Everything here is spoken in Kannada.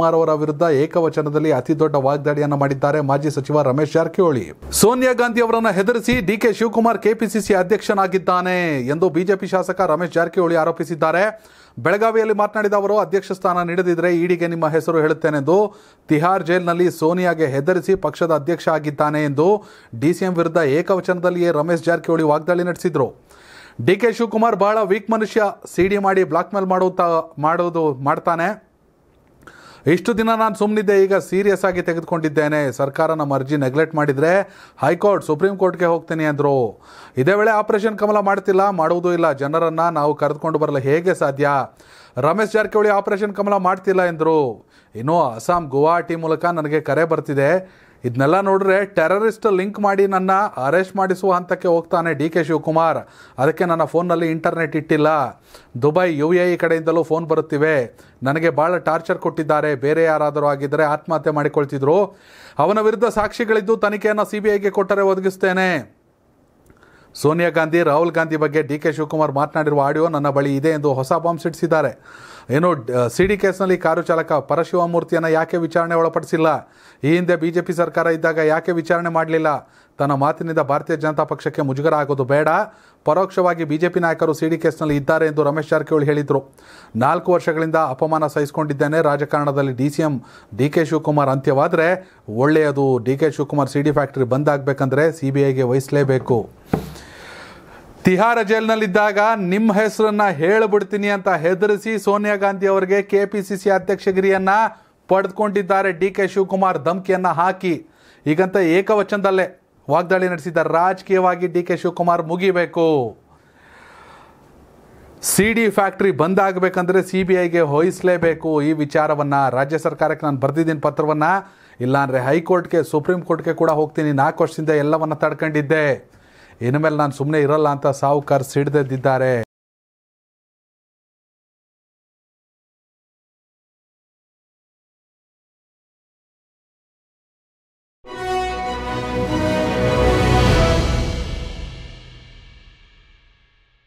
ಶಿವಕುಮಾರ್ ಅವರ ವಿರುದ್ಧ ಏಕವಚನದಲ್ಲಿ ಅತಿ ದೊಡ್ಡ ವಾಗ್ದಾಳಿಯನ್ನು ಮಾಡಿದ್ದಾರೆ ಮಾಜಿ ಸಚಿವ ರಮೇಶ್ ಜಾರಕಿಹೊಳಿ ಸೋನಿಯಾ ಗಾಂಧಿ ಅವರನ್ನು ಹೆದರಿಸಿ ಡಿಕೆ ಶಿವಕುಮಾರ್ ಕೆಪಿಸಿಸಿ ಅಧ್ಯಕ್ಷನಾಗಿದ್ದಾನೆ ಎಂದು ಬಿಜೆಪಿ ಶಾಸಕ ರಮೇಶ್ ಜಾರಕಿಹೊಳಿ ಆರೋಪಿಸಿದ್ದಾರೆ ಬೆಳಗಾವಿಯಲ್ಲಿ ಮಾತನಾಡಿದ ಅವರು ಅಧ್ಯಕ್ಷ ಸ್ಥಾನ ನೀಡದಿದ್ರೆ ಇಡಿಗೆ ನಿಮ್ಮ ಹೆಸರು ಹೇಳುತ್ತೇನೆಂದು ತಿಹಾರ್ ಜೈಲ್ನಲ್ಲಿ ಸೋನಿಯಾಗೆ ಹೆದರಿಸಿ ಪಕ್ಷದ ಅಧ್ಯಕ್ಷ ಆಗಿದ್ದಾನೆ ಎಂದು ಡಿಸಿಎಂ ವಿರುದ್ಧ ಏಕವಚನದಲ್ಲಿಯೇ ರಮೇಶ್ ಜಾರಕಿಹೊಳಿ ವಾಗ್ದಾಳಿ ನಡೆಸಿದರು ಡಿ ಕೆ ಶಿವಕುಮಾರ್ ಬಹಳ ವೀಕ್ ಮನುಷ್ಯ ಸಿಡಿ ಮಾಡಿ ಬ್ಲಾಕ್ಮೇಲ್ ಮಾಡುತ್ತಾ ಮಾಡೋದು ಮಾಡ್ತಾನೆ ಇಷ್ಟು ದಿನ ನಾನು ಸುಮ್ಮನಿದ್ದೆ ಈಗ ಸೀರಿಯಸ್ ಆಗಿ ತೆಗೆದುಕೊಂಡಿದ್ದೇನೆ ಸರ್ಕಾರ ನಮ್ಮ ಅರ್ಜಿ ನೆಗ್ಲೆಕ್ಟ್ ಮಾಡಿದರೆ ಹೈಕೋರ್ಟ್ ಸುಪ್ರೀಂ ಕೋರ್ಟ್ಗೆ ಹೋಗ್ತೀನಿ ಅಂದರು ಇದೇ ವೇಳೆ ಆಪರೇಷನ್ ಕಮಲ ಮಾಡ್ತಿಲ್ಲ ಮಾಡುವುದೂ ಇಲ್ಲ ಜನರನ್ನು ನಾವು ಕರೆದುಕೊಂಡು ಬರಲು ಹೇಗೆ ಸಾಧ್ಯ ರಮೇಶ್ ಜಾರಕಿಹೊಳಿ ಆಪರೇಷನ್ ಕಮಲ ಮಾಡ್ತಿಲ್ಲ ಎಂದರು ಇನ್ನು ಅಸ್ಸಾಂ ಗುವಾಹಟಿ ಮೂಲಕ ನನಗೆ ಕರೆ ಬರ್ತಿದೆ ಇದನ್ನೆಲ್ಲ ನೋಡಿದ್ರೆ ಟೆರರಿಸ್ಟ್ ಲಿಂಕ್ ಮಾಡಿ ನನ್ನ ಅರೆಸ್ಟ್ ಮಾಡಿಸುವ ಹಂತಕ್ಕೆ ಹೋಗ್ತಾನೆ ಡಿ ಕೆ ಶಿವಕುಮಾರ್ ಅದಕ್ಕೆ ನನ್ನ ಫೋನ್ನಲ್ಲಿ ಇಂಟರ್ನೆಟ್ ಇಟ್ಟಿಲ್ಲ ದುಬೈ ಯು ಎ ಇ ಕಡೆಯಿಂದಲೂ ಫೋನ್ ಬರುತ್ತಿವೆ ನನಗೆ ಭಾಳ ಟಾರ್ಚರ್ ಕೊಟ್ಟಿದ್ದಾರೆ ಬೇರೆ ಯಾರಾದರೂ ಆಗಿದ್ದರೆ ಆತ್ಮಹತ್ಯೆ ಮಾಡಿಕೊಳ್ತಿದ್ರು ಅವನ ವಿರುದ್ಧ ಸಾಕ್ಷಿಗಳಿದ್ದು ತನಿಖೆಯನ್ನು ಸಿ ಬಿ ಐಗೆ ಕೊಟ್ಟರೆ ಒದಗಿಸ್ತೇನೆ ಸೋನಿಯಾ ಗಾಂಧಿ ರಾಹುಲ್ ಗಾಂಧಿ ಬಗ್ಗೆ ಡಿ ಕೆ ಶಿವಕುಮಾರ್ ಮಾತನಾಡಿರುವ ಆಡಿಯೋ ನನ್ನ ಬಳಿ ಇದೆ ಎಂದು ಹೊಸ ಬಾಂಬ್ ಸಿಡಿಸಿದ್ದಾರೆ ಏನು ಸಿ ಡಿ ಕೇಸ್ನಲ್ಲಿ ಕಾರು ಚಾಲಕ ಪರಶಿವಮೂರ್ತಿಯನ್ನು ಯಾಕೆ ವಿಚಾರಣೆ ಒಳಪಡಿಸಿಲ್ಲ ಈ ಹಿಂದೆ ಬಿಜೆಪಿ ಸರ್ಕಾರ ಇದ್ದಾಗ ಯಾಕೆ ವಿಚಾರಣೆ ಮಾಡಲಿಲ್ಲ ತನ್ನ ಮಾತಿನಿಂದ ಭಾರತೀಯ ಜನತಾ ಪಕ್ಷಕ್ಕೆ ಮುಜುಗರ ಆಗೋದು ಬೇಡ ಪರೋಕ್ಷವಾಗಿ ಬಿಜೆಪಿ ನಾಯಕರು ಸಿ ಡಿ ಕೇಸ್ನಲ್ಲಿ ಇದ್ದಾರೆ ಎಂದು ರಮೇಶ್ ಜಾರಕಿಹೊಳಿ ಹೇಳಿದರು ನಾಲ್ಕು ವರ್ಷಗಳಿಂದ ಅಪಮಾನ ಸಹಿಸಿಕೊಂಡಿದ್ದೇನೆ ರಾಜಕಾರಣದಲ್ಲಿ D C M D K Shivakumar ಅಂತ್ಯವಾದರೆ ಒಳ್ಳೆಯದು D K Shivakumar C D factory ಬಂದ್ ಆಗಬೇಕಂದ್ರೆ ಸಿ ಬಿ ಐಗೆ ವಹಿಸಲೇಬೇಕು ತಿಹಾರ ಜೈಲ್ನಲ್ಲಿದ್ದಾಗ ನಿಮ್ಮ ಹೆಸರನ್ನ ಹೇಳಿಬಿಡ್ತೀನಿ ಅಂತ ಹೆದರಿಸಿ ಸೋನಿಯಾ ಗಾಂಧಿ ಅವರಿಗೆ ಕೆ ಪಿ ಸಿ ಸಿ ಅಧ್ಯಕ್ಷಗಿರಿಯನ್ನ ಪಡೆದುಕೊಂಡಿದ್ದಾರೆ ಡಿ ಕೆ ಶಿವಕುಮಾರ್ ಧಮಕಿಯನ್ನ ಹಾಕಿ ಈಗಂತ ಏಕವಚನದಲ್ಲೇ ವಾಗ್ದಾಳಿ ನಡೆಸಿದ ರಾಜಕೀಯವಾಗಿ ಡಿ ಕೆ ಶಿವಕುಮಾರ್ ಮುಗಿಬೇಕು ಸಿ ಡಿ ಫ್ಯಾಕ್ಟ್ರಿ ಬಂದ್ ಆಗಬೇಕಂದ್ರೆ ಸಿ ಬಿ ಐಗೆ ಈ ವಿಚಾರವನ್ನ ರಾಜ್ಯ ಸರ್ಕಾರಕ್ಕೆ ನಾನು ಬರೆದಿದ್ದೀನಿ ಪತ್ರವನ್ನು ಇಲ್ಲಾಂದ್ರೆ ಹೈಕೋರ್ಟ್ಗೆ ಸುಪ್ರೀಂ ಕೋರ್ಟ್ಗೆ ಕೂಡ ಹೋಗ್ತೀನಿ ನಾಲ್ಕು ವರ್ಷದಿಂದ ಎಲ್ಲವನ್ನ ತಡ್ಕೊಂಡಿದ್ದೆ ಇನ್ನು ನಾನು ಸುಮ್ಮನೆ ಇರಲ್ಲ ಅಂತ ಸಾಹುಕಾರ್ ಸಿಡ್ದೆದ್ದಿದ್ದಾರೆ